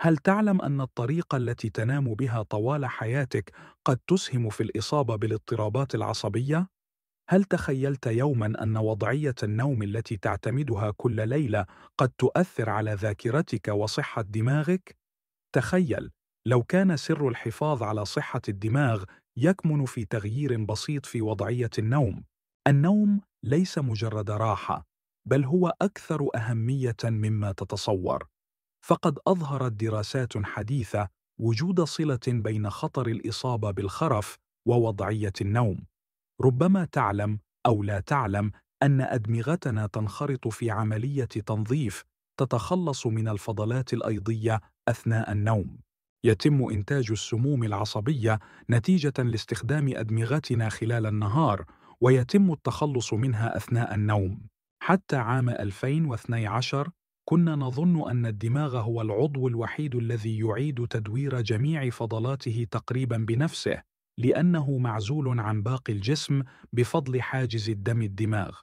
هل تعلم أن الطريقة التي تنام بها طوال حياتك قد تسهم في الإصابة بالاضطرابات العصبية؟ هل تخيلت يوماً أن وضعية النوم التي تعتمدها كل ليلة قد تؤثر على ذاكرتك وصحة دماغك؟ تخيل لو كان سر الحفاظ على صحة الدماغ يكمن في تغيير بسيط في وضعية النوم. النوم ليس مجرد راحة، بل هو أكثر أهمية مما تتصور. فقد أظهرت دراسات حديثة وجود صلة بين خطر الإصابة بالخرف ووضعية النوم ربما تعلم أو لا تعلم أن أدمغتنا تنخرط في عملية تنظيف تتخلص من الفضلات الأيضية أثناء النوم يتم إنتاج السموم العصبية نتيجة لاستخدام أدمغتنا خلال النهار ويتم التخلص منها أثناء النوم حتى عام 2012 كنا نظن أن الدماغ هو العضو الوحيد الذي يعيد تدوير جميع فضلاته تقريبا بنفسه لأنه معزول عن باقي الجسم بفضل حاجز الدم الدماغ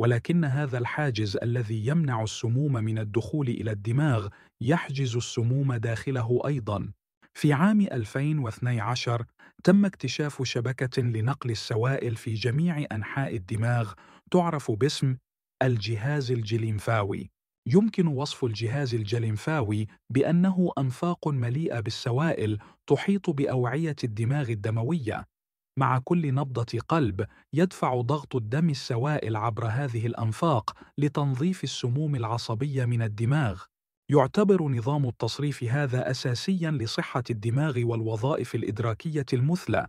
ولكن هذا الحاجز الذي يمنع السموم من الدخول إلى الدماغ يحجز السموم داخله أيضاً في عام 2012 تم اكتشاف شبكة لنقل السوائل في جميع أنحاء الدماغ تعرف باسم الجهاز الجليمفاوي يمكن وصف الجهاز الجلمفاوي بأنه أنفاق مليئة بالسوائل تحيط بأوعية الدماغ الدموية. مع كل نبضة قلب يدفع ضغط الدم السوائل عبر هذه الأنفاق لتنظيف السموم العصبية من الدماغ. يعتبر نظام التصريف هذا أساسيًا لصحة الدماغ والوظائف الإدراكية المثلى.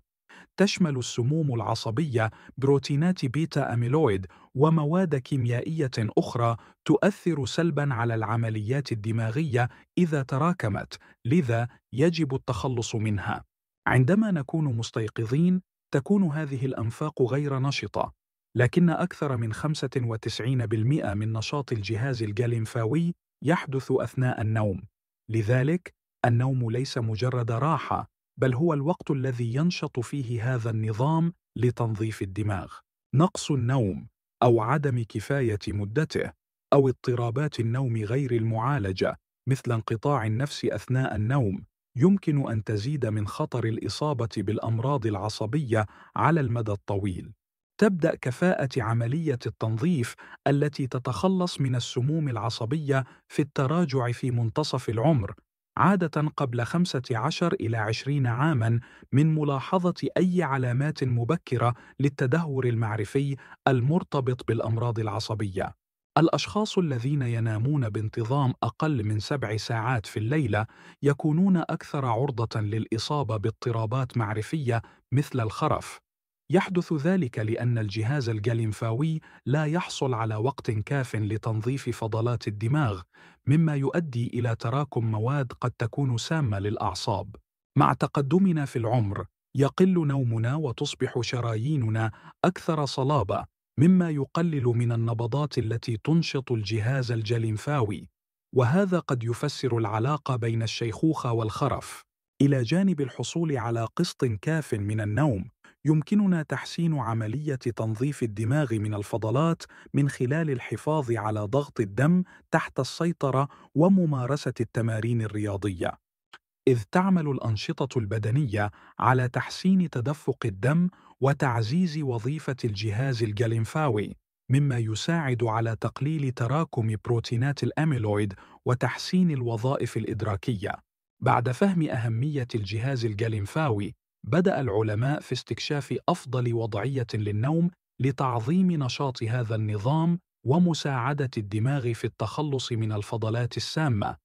تشمل السموم العصبية بروتينات بيتا أميلويد ومواد كيميائية أخرى تؤثر سلباً على العمليات الدماغية إذا تراكمت، لذا يجب التخلص منها. عندما نكون مستيقظين، تكون هذه الأنفاق غير نشطة، لكن أكثر من 95% من نشاط الجهاز الجالينفاوي يحدث أثناء النوم. لذلك، النوم ليس مجرد راحة، بل هو الوقت الذي ينشط فيه هذا النظام لتنظيف الدماغ نقص النوم أو عدم كفاية مدته أو اضطرابات النوم غير المعالجة مثل انقطاع النفس أثناء النوم يمكن أن تزيد من خطر الإصابة بالأمراض العصبية على المدى الطويل تبدأ كفاءة عملية التنظيف التي تتخلص من السموم العصبية في التراجع في منتصف العمر عادة قبل 15 إلى 20 عامًا من ملاحظة أي علامات مبكرة للتدهور المعرفي المرتبط بالأمراض العصبية. الأشخاص الذين ينامون بانتظام أقل من سبع ساعات في الليلة يكونون أكثر عرضة للإصابة باضطرابات معرفية مثل الخرف. يحدث ذلك لأن الجهاز الجليمفاوي لا يحصل على وقت كاف لتنظيف فضلات الدماغ، مما يؤدي إلى تراكم مواد قد تكون سامة للأعصاب. مع تقدمنا في العمر، يقل نومنا وتصبح شراييننا أكثر صلابة، مما يقلل من النبضات التي تنشط الجهاز الجليمفاوي، وهذا قد يفسر العلاقة بين الشيخوخة والخرف. إلى جانب الحصول على قسط كاف من النوم، يمكننا تحسين عملية تنظيف الدماغ من الفضلات من خلال الحفاظ على ضغط الدم تحت السيطرة وممارسة التمارين الرياضية. إذ تعمل الأنشطة البدنية على تحسين تدفق الدم وتعزيز وظيفة الجهاز الجليمفاوي، مما يساعد على تقليل تراكم بروتينات الأميلويد وتحسين الوظائف الإدراكية. بعد فهم أهمية الجهاز الجليمفاوي بدأ العلماء في استكشاف أفضل وضعية للنوم لتعظيم نشاط هذا النظام ومساعدة الدماغ في التخلص من الفضلات السامة،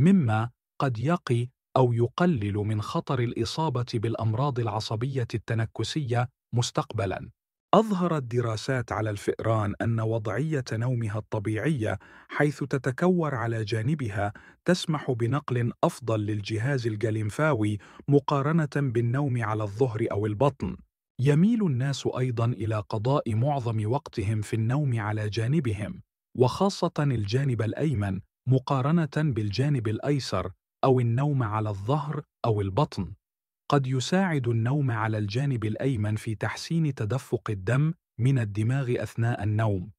مما قد يقي أو يقلل من خطر الإصابة بالأمراض العصبية التنكسية مستقبلاً. أظهرت دراسات على الفئران أن وضعية نومها الطبيعية حيث تتكور على جانبها تسمح بنقل أفضل للجهاز الجليمفاوي مقارنة بالنوم على الظهر أو البطن. يميل الناس أيضاً إلى قضاء معظم وقتهم في النوم على جانبهم، وخاصة الجانب الأيمن مقارنة بالجانب الأيسر أو النوم على الظهر أو البطن. قد يساعد النوم على الجانب الأيمن في تحسين تدفق الدم من الدماغ أثناء النوم.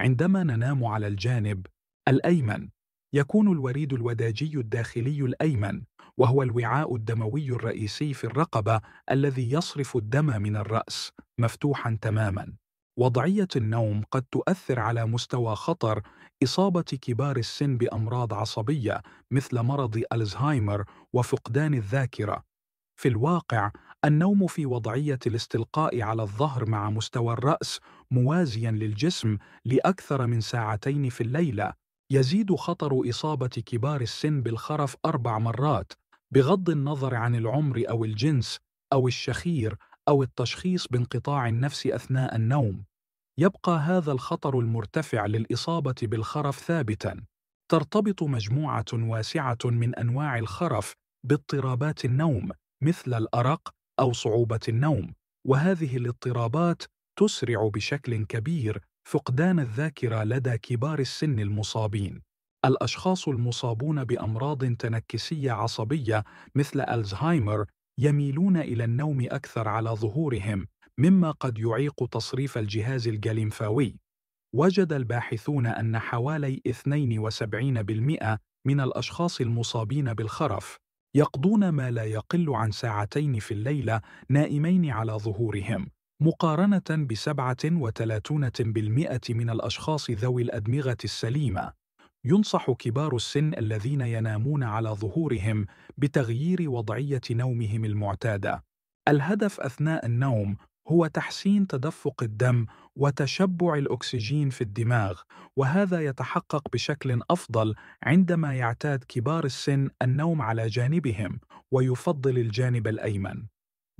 عندما ننام على الجانب الأيمن، يكون الوريد الوداجي الداخلي الأيمن، وهو الوعاء الدموي الرئيسي في الرقبة الذي يصرف الدم من الرأس، مفتوحًا تمامًا. وضعية النوم قد تؤثر على مستوى خطر إصابة كبار السن بأمراض عصبية مثل مرض ألزهايمر وفقدان الذاكرة في الواقع النوم في وضعية الاستلقاء على الظهر مع مستوى الرأس موازيا للجسم لأكثر من ساعتين في الليلة يزيد خطر إصابة كبار السن بالخرف أربع مرات بغض النظر عن العمر أو الجنس أو الشخير أو التشخيص بانقطاع النفس أثناء النوم يبقى هذا الخطر المرتفع للإصابة بالخرف ثابتاً ترتبط مجموعة واسعة من أنواع الخرف باضطرابات النوم مثل الأرق أو صعوبة النوم، وهذه الاضطرابات تسرع بشكل كبير فقدان الذاكرة لدى كبار السن المصابين. الأشخاص المصابون بأمراض تنكسية عصبية مثل ألزهايمر يميلون إلى النوم أكثر على ظهورهم، مما قد يعيق تصريف الجهاز الجليمفاوي. وجد الباحثون أن حوالي 72% من الأشخاص المصابين بالخرف يقضون ما لا يقل عن ساعتين في الليلة نائمين على ظهورهم مقارنة بسبعة وثلاثون بالمئة من الأشخاص ذوي الأدمغة السليمة ينصح كبار السن الذين ينامون على ظهورهم بتغيير وضعية نومهم المعتادة الهدف أثناء النوم هو تحسين تدفق الدم وتشبع الأكسجين في الدماغ وهذا يتحقق بشكل أفضل عندما يعتاد كبار السن النوم على جانبهم ويفضل الجانب الأيمن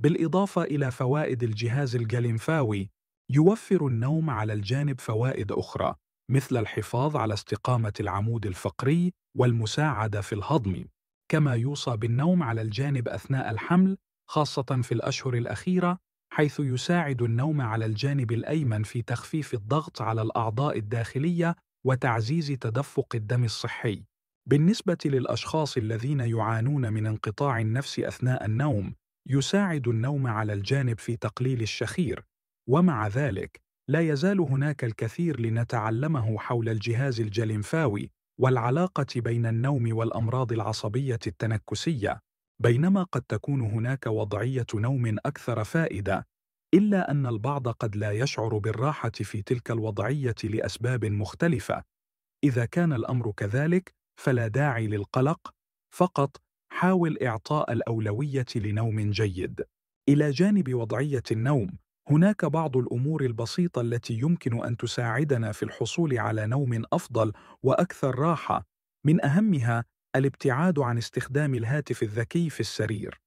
بالإضافة إلى فوائد الجهاز الجليمفاوي يوفر النوم على الجانب فوائد أخرى مثل الحفاظ على استقامة العمود الفقري والمساعدة في الهضم كما يوصى بالنوم على الجانب أثناء الحمل خاصة في الأشهر الأخيرة حيث يساعد النوم على الجانب الأيمن في تخفيف الضغط على الأعضاء الداخلية وتعزيز تدفق الدم الصحي. بالنسبة للأشخاص الذين يعانون من انقطاع النفس أثناء النوم، يساعد النوم على الجانب في تقليل الشخير، ومع ذلك لا يزال هناك الكثير لنتعلمه حول الجهاز الجليمفاوي والعلاقة بين النوم والأمراض العصبية التنكسية. بينما قد تكون هناك وضعية نوم أكثر فائدة إلا أن البعض قد لا يشعر بالراحة في تلك الوضعية لأسباب مختلفة إذا كان الأمر كذلك فلا داعي للقلق فقط حاول إعطاء الأولوية لنوم جيد إلى جانب وضعية النوم هناك بعض الأمور البسيطة التي يمكن أن تساعدنا في الحصول على نوم أفضل وأكثر راحة من أهمها الابتعاد عن استخدام الهاتف الذكي في السرير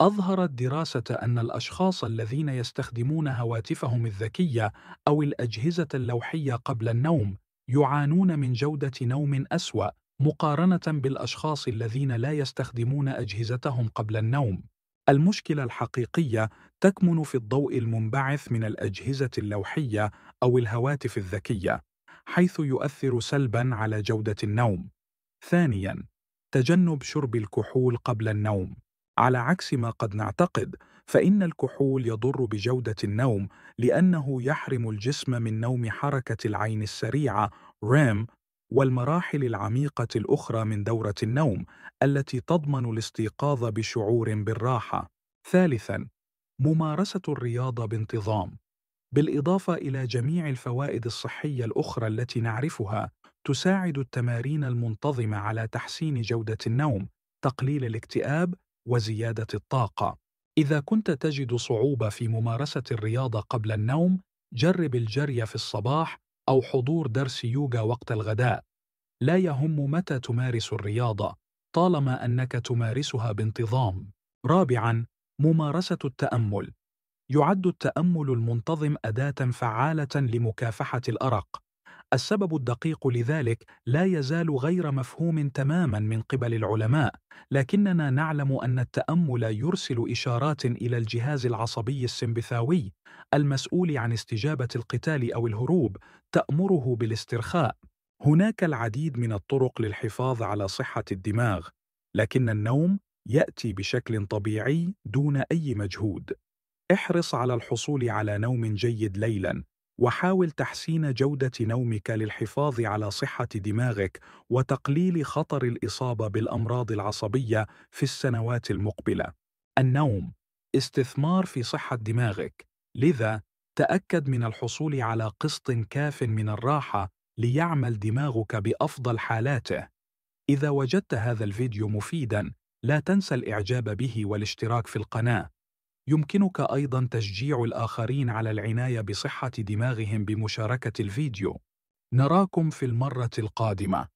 أظهرت دراسة أن الأشخاص الذين يستخدمون هواتفهم الذكية أو الأجهزة اللوحية قبل النوم يعانون من جودة نوم أسوأ مقارنة بالأشخاص الذين لا يستخدمون أجهزتهم قبل النوم. المشكلة الحقيقية تكمن في الضوء المنبعث من الأجهزة اللوحية أو الهواتف الذكية، حيث يؤثر سلبًا على جودة النوم. ثانيًا، تجنب شرب الكحول قبل النوم على عكس ما قد نعتقد فإن الكحول يضر بجودة النوم لأنه يحرم الجسم من نوم حركة العين السريعة REM والمراحل العميقة الأخرى من دورة النوم التي تضمن الاستيقاظ بشعور بالراحة. ثالثاً، ممارسة الرياضة بانتظام بالإضافة إلى جميع الفوائد الصحية الأخرى التي نعرفها تساعد التمارين المنتظمة على تحسين جودة النوم، تقليل الاكتئاب، وزيادة الطاقة. إذا كنت تجد صعوبة في ممارسة الرياضة قبل النوم، جرب الجري في الصباح أو حضور درس يوغا وقت الغداء. لا يهم متى تمارس الرياضة، طالما أنك تمارسها بانتظام. رابعاً، ممارسة التأمل. يعد التأمل المنتظم أداة فعالة لمكافحة الأرق. السبب الدقيق لذلك لا يزال غير مفهوم تماما من قبل العلماء، لكننا نعلم أن التأمل يرسل إشارات إلى الجهاز العصبي السمبثاوي المسؤول عن استجابة القتال أو الهروب، تأمره بالاسترخاء. هناك العديد من الطرق للحفاظ على صحة الدماغ، لكن النوم يأتي بشكل طبيعي دون أي مجهود. احرص على الحصول على نوم جيد ليلاً وحاول تحسين جودة نومك للحفاظ على صحة دماغك وتقليل خطر الإصابة بالأمراض العصبية في السنوات المقبلة. النوم استثمار في صحة دماغك، لذا تأكد من الحصول على قسط كاف من الراحة ليعمل دماغك بأفضل حالاته. إذا وجدت هذا الفيديو مفيداً، لا تنسى الإعجاب به والاشتراك في القناة. يمكنك أيضاً تشجيع الآخرين على العناية بصحة دماغهم بمشاركة الفيديو. نراكم في المرة القادمة.